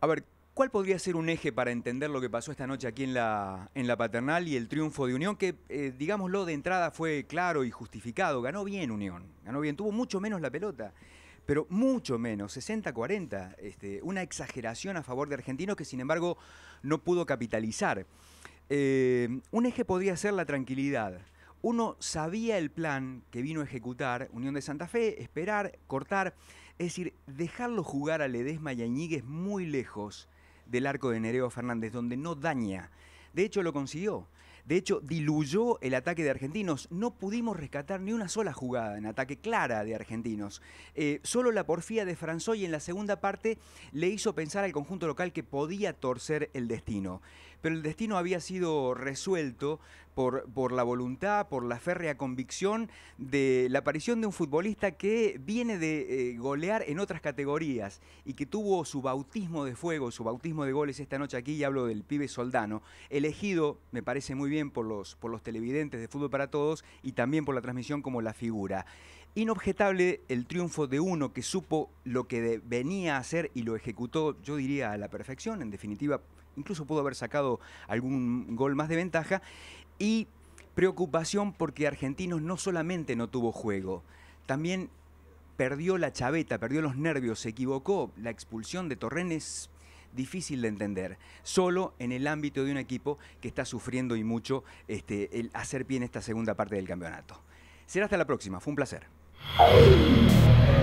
A ver, ¿cuál podría ser un eje para entender lo que pasó esta noche aquí en la, paternal y el triunfo de Unión, que eh, digámoslo de entrada fue claro y justificado? Ganó bien Unión, ganó bien, tuvo mucho menos la pelota, pero mucho menos, 60-40, este, una exageración a favor de Argentinos que sin embargo no pudo capitalizar. Eh, un eje podría ser la tranquilidad, uno sabía el plan que vino a ejecutar Unión de Santa Fe, esperar, cortar, es decir, dejarlo jugar a Ledesma y Añíguez muy lejos del arco de Nereo Fernández, donde no daña. De hecho, lo consiguió. De hecho, diluyó el ataque de argentinos. No pudimos rescatar ni una sola jugada en ataque clara de argentinos. Eh, solo la porfía de Franzoy en la segunda parte le hizo pensar al conjunto local que podía torcer el destino. Pero el destino había sido resuelto por, la voluntad, por la férrea convicción de la aparición de un futbolista que viene de eh, golear en otras categorías y que tuvo su bautismo de fuego, su bautismo de goles esta noche aquí, y hablo del pibe Soldano, elegido, me parece muy bien, por los, por los televidentes de Fútbol para Todos y también por la transmisión como la figura. Inobjetable el triunfo de uno que supo lo que venía a hacer y lo ejecutó, yo diría, a la perfección, en definitiva, incluso pudo haber sacado algún gol más de ventaja. Y preocupación porque Argentinos no solamente no tuvo juego, también perdió la chaveta, perdió los nervios, se equivocó. La expulsión de es difícil de entender, solo en el ámbito de un equipo que está sufriendo y mucho este, el hacer pie en esta segunda parte del campeonato. Será hasta la próxima, fue un placer.